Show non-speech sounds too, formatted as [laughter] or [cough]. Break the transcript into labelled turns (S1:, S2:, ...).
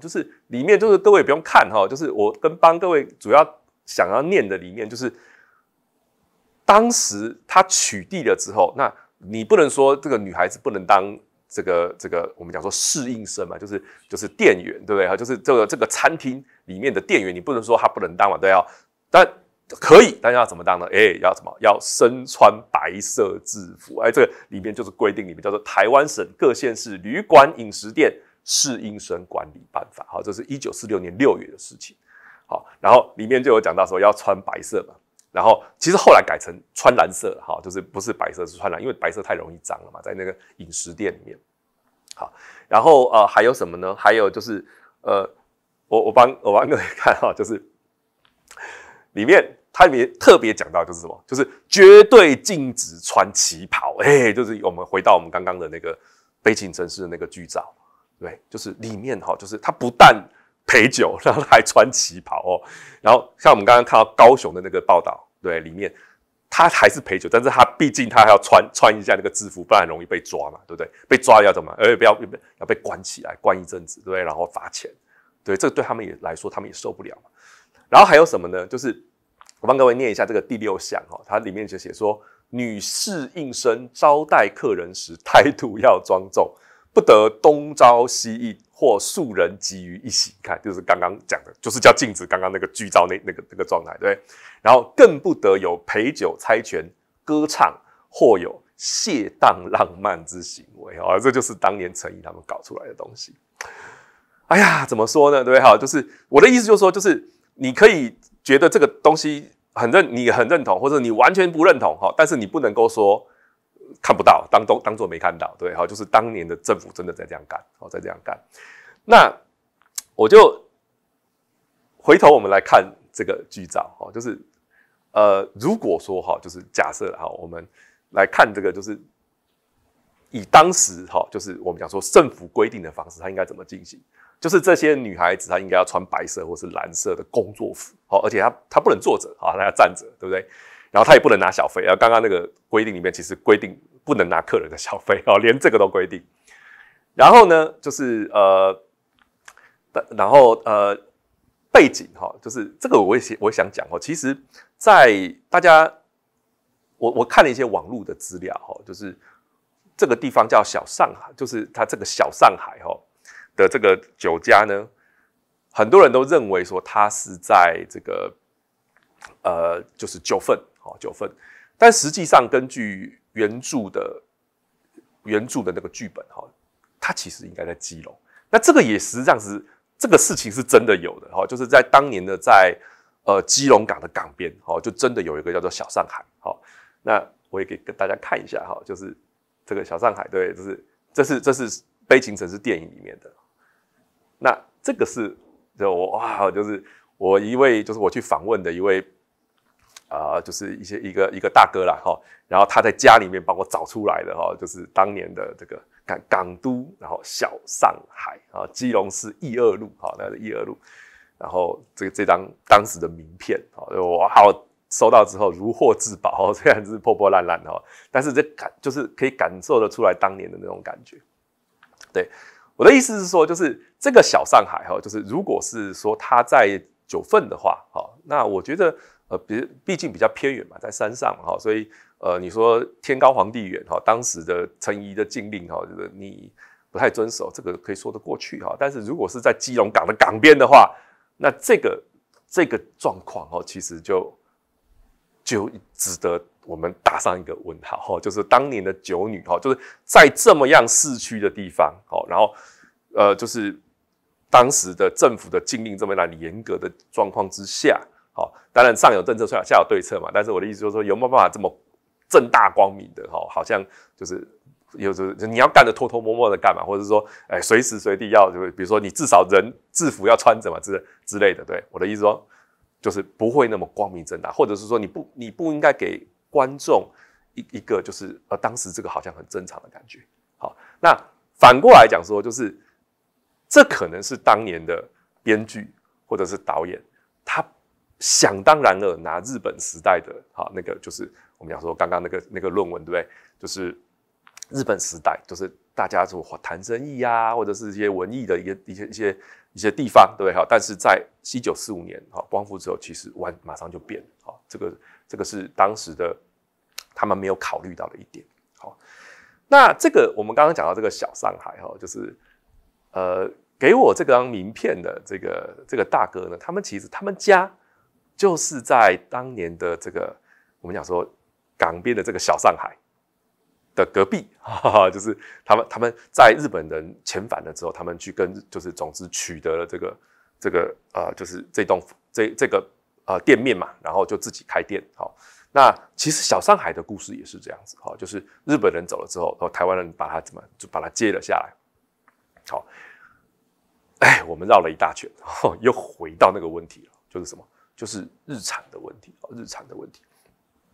S1: 就是里面就是各位不用看哈，就是我跟帮各位主要想要念的理念就是，当时他取缔了之后，那你不能说这个女孩子不能当这个这个我们讲说适应生嘛，就是就是店员对不对哈？就是这个这个餐厅里面的店员你不能说她不能当嘛，对啊，但可以，但要怎么当呢？哎，要什么？要身穿白色制服，哎，这个里面就是规定里面叫做台湾省各县市旅馆饮食店。适应生管理办法，好，这是一九四六年六月的事情，好，然后里面就有讲到说要穿白色嘛，然后其实后来改成穿蓝色，哈，就是不是白色是穿蓝，因为白色太容易脏了嘛，在那个饮食店里面，好，然后呃还有什么呢？还有就是呃，我我帮我帮各位看哈，就是里面它里面特别讲到就是什么，就是绝对禁止穿旗袍，哎，就是我们回到我们刚刚的那个悲情城市的那个剧照。对，就是里面哈，就是他不但陪酒，[laughs] 然后还穿旗袍哦。然后像我们刚刚看到高雄的那个报道，对，里面他还是陪酒，但是他毕竟他还要穿穿一下那个制服，不然容易被抓嘛，对不对？被抓要怎么？而不要不要要被关起来，关一阵子，对不对？然后罚钱。对，这对他们也来说，他们也受不了。然后还有什么呢？就是我帮各位念一下这个第六项哈，它里面就写说，女士应声招待客人时，态度要庄重。不得东招西易，或数人集于一席，看就是刚刚讲的，就是叫禁止刚刚那个聚招那那个那个状态，对。然后更不得有陪酒、猜拳、歌唱，或有谢荡浪漫之行为啊，这就是当年陈毅他们搞出来的东西。哎呀，怎么说呢？对不对？哈，就是我的意思，就是说，就是你可以觉得这个东西很认，你很认同，或者你完全不认同，哈，但是你不能够说。看不到，当都当做没看到，对好，就是当年的政府真的在这样干，好，在这样干。那我就回头我们来看这个剧照哈，就是呃，如果说哈，就是假设哈，我们来看这个，就是以当时哈，就是我们讲说政府规定的方式，它应该怎么进行？就是这些女孩子她应该要穿白色或是蓝色的工作服，好，而且她她不能坐着，好，她要站着，对不对？然后他也不能拿小费啊！刚刚那个规定里面，其实规定不能拿客人的小费 [laughs] 哦，连这个都规定。然后呢，就是呃，然后呃，背景哈，就是这个我也我也想讲哦。其实，在大家我我看了一些网络的资料哈，就是这个地方叫小上海，就是它这个小上海哈的这个酒家呢，很多人都认为说它是在这个呃，就是九份，好九份，但实际上根据原著的原著的那个剧本哈，它其实应该在基隆。那这个也实际上是这个事情是真的有的哈，就是在当年的在呃基隆港的港边哦，就真的有一个叫做小上海。哈，那我也给跟大家看一下哈，就是这个小上海，对，就是这是这是悲情城市电影里面的。那这个是就我哇，就是我一位就是我去访问的一位。啊，就是一些一个一个大哥啦，哈，然后他在家里面帮我找出来的哈，就是当年的这个港港都，然后小上海啊，基隆市一二路哈，那是一二路，然后这个这张当时的名片啊，哇，收到之后如获至宝，虽然是破破烂烂的，但是这感就是可以感受得出来当年的那种感觉。对，我的意思是说，就是这个小上海哈，就是如果是说他在九份的话哈，那我觉得。呃，比毕竟比较偏远嘛，在山上嘛哈，所以呃，你说天高皇帝远哈，当时的陈仪的禁令哈，就是你不太遵守，这个可以说得过去哈。但是如果是在基隆港的港边的话，那这个这个状况哈，其实就就值得我们打上一个问号哈。就是当年的九女哈，就是在这么样市区的地方哦，然后呃，就是当时的政府的禁令这么样严格的状况之下。好，当然上有政策，下有对策嘛。但是我的意思就是说，有没有办法这么正大光明的哈，好像就是，有就是你要干的偷偷摸摸的干嘛，或者说，哎，随时随地要，就是比如说你至少人制服要穿着嘛，之之类的。对，我的意思说，就是不会那么光明正大，或者是说你不你不应该给观众一一个就是呃当时这个好像很正常的感觉。好，那反过来讲说，就是这可能是当年的编剧或者是导演。想当然了，拿日本时代的哈那个就是我们讲说刚刚那个那个论文对不对？就是日本时代，就是大家就谈生意呀，或者是一些文艺的一些一些一些一些地方，对不对？哈，但是在一九四五年哈光复之后，其实完马上就变，哈，这个这个是当时的他们没有考虑到的一点。好，那这个我们刚刚讲到这个小上海哈，就是呃，给我这张名片的这个这个大哥呢，他们其实他们家。就是在当年的这个，我们讲说港边的这个小上海的隔壁，哈哈就是他们他们在日本人遣返了之后，他们去跟就是总之取得了这个这个呃，就是这栋这这个呃店面嘛，然后就自己开店。好，那其实小上海的故事也是这样子，哈，就是日本人走了之后，然后台湾人把它怎么就把它接了下来。好，哎，我们绕了一大圈，又回到那个问题了，就是什么？就是日产的问题啊，日产的问题。